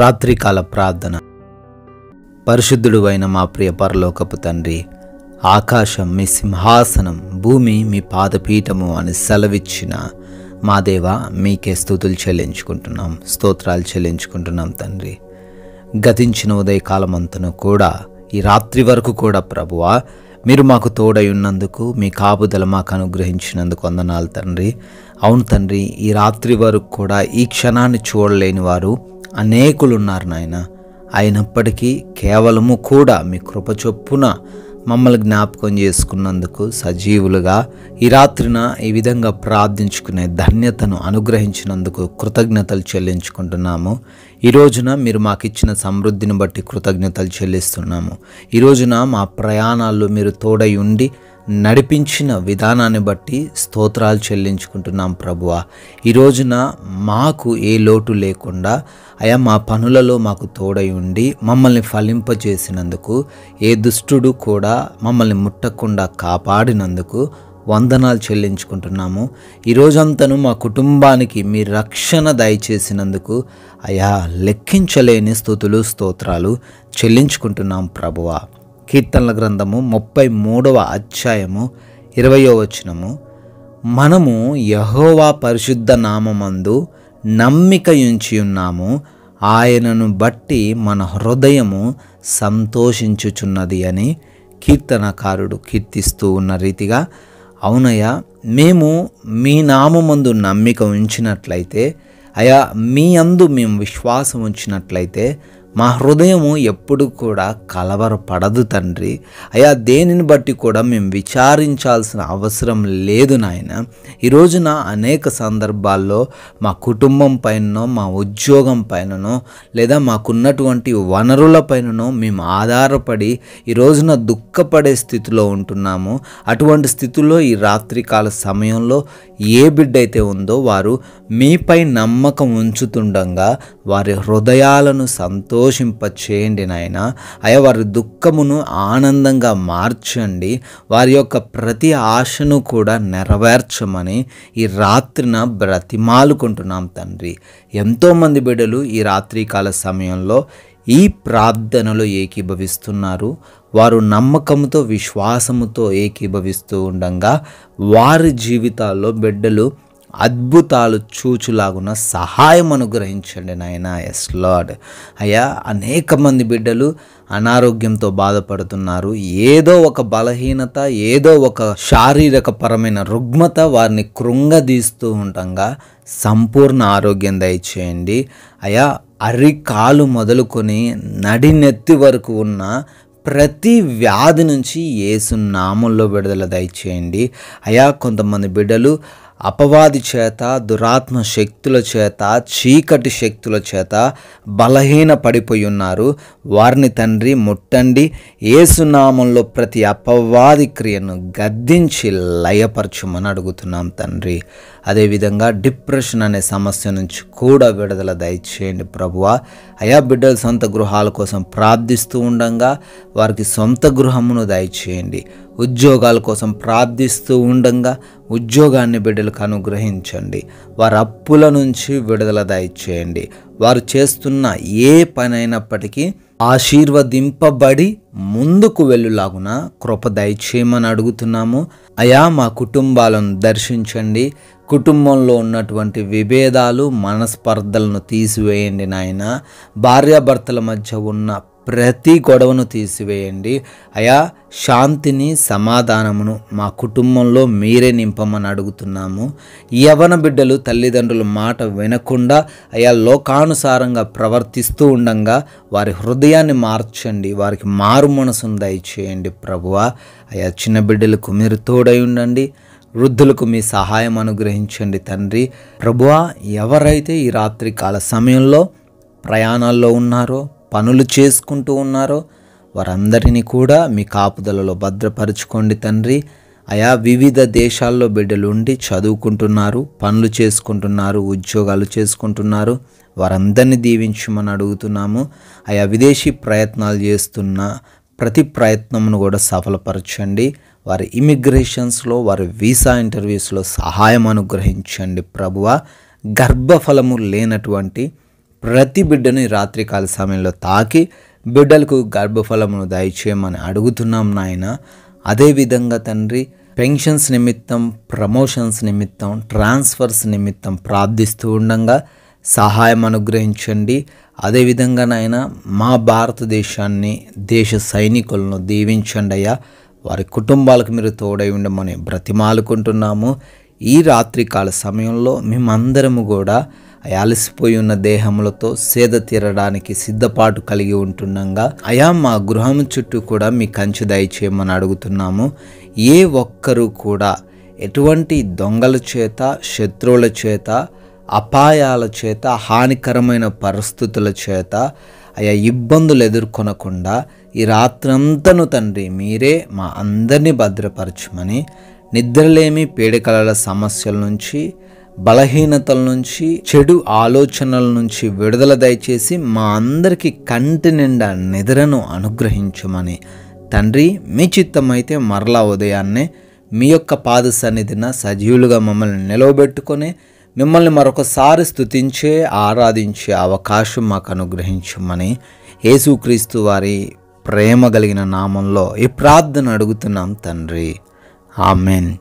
రాత్రికాల ప్రార్థన పరిశుద్ధుడు అయిన మా ప్రియ పరలోకపు తండ్రి ఆకాశం మీ సింహాసనం భూమి మీ పాదపీఠము అని సెలవిచ్చిన మా దేవ మీకే స్థుతులు చెల్లించుకుంటున్నాం స్తోత్రాలు చెల్లించుకుంటున్నాం తండ్రి గతించిన ఉదయకాలమంతను కూడా ఈ రాత్రి వరకు కూడా ప్రభువా మీరు మాకు తోడై ఉన్నందుకు మీ కాపుదల మాకు అనుగ్రహించినందుకు వందనాలు తండ్రి అవును తండ్రి ఈ రాత్రి వరకు కూడా ఈ క్షణాన్ని చూడలేని వారు అనేకులున్నారు నాయన అయినప్పటికీ కేవలము కూడా మీ కృప చొప్పున మమ్మల్ని జ్ఞాపకం చేసుకున్నందుకు సజీవులుగా ఈ రాత్రిన ఈ విధంగా ప్రార్థించుకునే ధన్యతను అనుగ్రహించినందుకు కృతజ్ఞతలు చెల్లించుకుంటున్నాము ఈ రోజున మీరు మాకు ఇచ్చిన సమృద్ధిని బట్టి కృతజ్ఞతలు చెల్లిస్తున్నాము ఈ రోజున మా ప్రయాణాల్లో మీరు తోడై ఉండి నడిపించిన విధానాన్ని బట్టి స్తోత్రాలు చెల్లించుకుంటున్నాం ప్రభువ ఈ రోజున మాకు ఏ లోటు లేకుండా అయా మా పనులలో మాకు తోడై ఉండి మమ్మల్ని ఫలింపజేసినందుకు ఏ దుష్టుడు కూడా మమ్మల్ని ముట్టకుండా కాపాడినందుకు వందనాలు చెల్లించుకుంటున్నాము ఈ రోజంతను మా కుటుంబానికి మీ రక్షణ దయచేసినందుకు అయా లెక్కించలేని స్థుతులు స్తోత్రాలు చెల్లించుకుంటున్నాం ప్రభువా కీర్తనల గ్రంథము ముప్పై మూడవ అధ్యాయము ఇరవయో వచనము మనము యహోవా పరిశుద్ధ నామందు నమ్మిక ఉంచి ఉన్నాము ఆయనను బట్టి మన హృదయము సంతోషించుచున్నది అని కీర్తనకారుడు కీర్తిస్తూ ఉన్న రీతిగా అవునయ్యా మేము మీ నామందు నమ్మిక ఉంచినట్లయితే అయా మీ అందు మేము విశ్వాసం ఉంచినట్లయితే మా హృదయము ఎప్పుడు కూడా కలవరపడదు తండ్రి అయా దేనిని బట్టి కూడా మేము విచారించాల్సిన అవసరం లేదు నాయన ఈరోజున అనేక సందర్భాల్లో మా కుటుంబం పైననో మా ఉద్యోగం పైననో లేదా మాకున్నటువంటి వనరుల పైననో మేము ఆధారపడి ఈ రోజున దుఃఖపడే స్థితిలో ఉంటున్నాము అటువంటి స్థితిలో ఈ రాత్రికాల సమయంలో ఏ బిడ్డ అయితే ఉందో వారు మీపై నమ్మకం ఉంచుతుండగా వారి హృదయాలను సంతో సంతోషింప చేయండి నాయన అయ్యా వారి దుఃఖమును ఆనందంగా మార్చండి వారి యొక్క ప్రతి ఆశను కూడా నెరవేర్చమని ఈ రాత్రిన బ్రతిమాలుకుంటున్నాం తండ్రి ఎంతోమంది బిడ్డలు ఈ రాత్రికాల సమయంలో ఈ ప్రార్థనలు ఏకీభవిస్తున్నారు వారు నమ్మకంతో విశ్వాసముతో ఏకీభవిస్తూ ఉండగా వారి జీవితాల్లో బిడ్డలు అద్భుతాలు చూచులాగున సహాయం అనుగ్రహించండి నాయన ఎస్ లాడ్ అయ్యా అనేక మంది బిడ్డలు అనారోగ్యంతో బాధపడుతున్నారు ఏదో ఒక బలహీనత ఏదో ఒక శారీరక పరమైన రుగ్మత వారిని కృంగదీస్తూ ఉండగా సంపూర్ణ ఆరోగ్యం దయచేయండి అయా అరికాలు మొదలుకొని నడినెత్తి వరకు ఉన్న ప్రతి వ్యాధి నుంచి ఏసు నామంలో విడుదల దయచేయండి అయా కొంతమంది బిడ్డలు అపవాది చేత దురాత్మ శక్తుల చేత చీకటి శక్తుల చేత బలహీన పడిపోయి ఉన్నారు వారిని తండ్రి ముట్టండి ఏసునామంలో ప్రతి అపవాది క్రియను గద్దించి లయపరచుమని అడుగుతున్నాం తండ్రి అదేవిధంగా డిప్రెషన్ అనే సమస్య నుంచి కూడా విడుదల దయచేయండి ప్రభువ అయా బిడ్డల సొంత గృహాల కోసం ప్రార్థిస్తూ ఉండగా వారికి సొంత గృహమును దయచేయండి ఉద్యోగాల కోసం ప్రార్థిస్తూ ఉండగా ఉద్యోగాన్ని బిడ్డలకు అనుగ్రహించండి వారి అప్పుల నుంచి విడుదల దయచేయండి వారు చేస్తున్న ఏ పని అయినప్పటికీ ఆశీర్వదింపబడి ముందుకు వెళ్ళులాగున కృప దయచేయమని అడుగుతున్నాము అయా మా కుటుంబాలను దర్శించండి కుటుంబంలో ఉన్నటువంటి విభేదాలు మనస్పర్ధలను తీసివేయండి నాయన భార్యాభర్తల మధ్య ఉన్న ప్రతి గొడవను తీసివేయండి అయా శాంతిని సమాధానమును మా కుటుంబంలో మీరే నింపమని అడుగుతున్నాము యవన బిడ్డలు తల్లిదండ్రుల మాట వినకుండా అయా లోకానుసారంగా ప్రవర్తిస్తూ ఉండంగా వారి హృదయాన్ని మార్చండి వారికి మార్ మారు మనసును దయచేయండి ప్రభువా అయా చిన్న బిడ్డలకు మీరు తోడై ఉండండి వృద్ధులకు మీ సహాయం అనుగ్రహించండి తండ్రి ప్రభువా ఎవరైతే ఈ రాత్రి కాల సమయంలో ప్రయాణాల్లో ఉన్నారో పనులు చేసుకుంటూ ఉన్నారో వారందరినీ కూడా మీ కాపుదలలో భద్రపరుచుకోండి తండ్రి అయా వివిధ దేశాల్లో బిడ్డలుండి చదువుకుంటున్నారు పనులు చేసుకుంటున్నారు ఉద్యోగాలు చేసుకుంటున్నారు వారందరినీ దీవించమని అడుగుతున్నాము ఆయా విదేశీ ప్రయత్నాలు చేస్తున్న ప్రతి ప్రయత్నమును కూడా సఫలపరచండి వారి ఇమిగ్రేషన్స్లో వారి వీసా ఇంటర్వ్యూస్లో సహాయం అనుగ్రహించండి ప్రభువ గర్భఫలము లేనటువంటి ప్రతి బిడ్డని రాత్రికాల సమయంలో తాకి బిడ్డలకు గర్భఫలమును దయచేయమని అడుగుతున్నాం నాయన అదేవిధంగా తండ్రి పెన్షన్స్ నిమిత్తం ప్రమోషన్స్ నిమిత్తం ట్రాన్స్ఫర్స్ నిమిత్తం ప్రార్థిస్తూ ఉండగా సహాయం అనుగ్రహించండి అదేవిధంగా నాయన మా భారతదేశాన్ని దేశ సైనికులను దీవించండి అయ్యా వారి కుటుంబాలకు మీరు తోడై ఉండమని బ్రతిమాలుకుంటున్నాము ఈ రాత్రికాల సమయంలో మేమందరము కూడా అలసిపోయి ఉన్న దేహములతో సేద తీరడానికి సిద్ధపాటు కలిగి ఉంటుండగా అయా మా గృహం చుట్టూ కూడా మీ కంచి దయచేయమని అడుగుతున్నాము ఏ ఒక్కరూ కూడా ఎటువంటి దొంగల చేత శత్రువుల చేత అపాయాల చేత హానికరమైన పరిస్థితుల చేత అయా ఇబ్బందులు ఎదుర్కొనకుండా ఈ రాత్రంతను తండ్రి మీరే మా అందరినీ భద్రపరచమని నిద్రలేమి పీడకల సమస్యల నుంచి బలహీనతల నుంచి చెడు ఆలోచనల నుంచి విడుదల దయచేసి మా అందరికీ కంటి నిండా నిద్రను అనుగ్రహించమని తండ్రి మీ చిత్తమైతే మరలా ఉదయాన్నే మీ యొక్క పాద సన్నిధిన సజీవులుగా మమ్మల్ని నిలవబెట్టుకొని మిమ్మల్ని మరొకసారి స్థుతించే ఆరాధించే అవకాశం మాకు అనుగ్రహించమని యేసుక్రీస్తు వారి ప్రేమ కలిగిన నామంలో ఈ ప్రార్థన అడుగుతున్నాం తండ్రి ఆమెన్